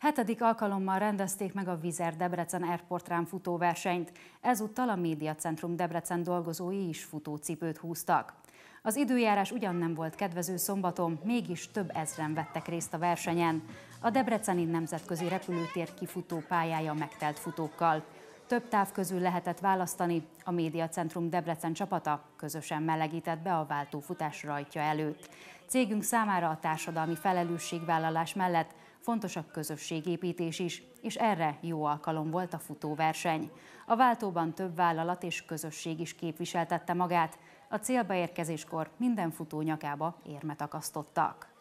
Hetedik alkalommal rendezték meg a Vizer Debrecen Airport rám futóversenyt. Ezúttal a Médiacentrum Debrecen dolgozói is futócipőt húztak. Az időjárás ugyan nem volt kedvező szombaton, mégis több ezren vettek részt a versenyen. A Debreceni Nemzetközi Repülőtér kifutó pályája megtelt futókkal. Több táv közül lehetett választani, a Médiacentrum Debrecen csapata közösen melegített be a váltófutás rajtja előtt. Cégünk számára a társadalmi felelősségvállalás mellett fontos a közösségépítés is, és erre jó alkalom volt a futóverseny. A váltóban több vállalat és közösség is képviseltette magát, a célba érkezéskor minden futó nyakába érmet akasztottak.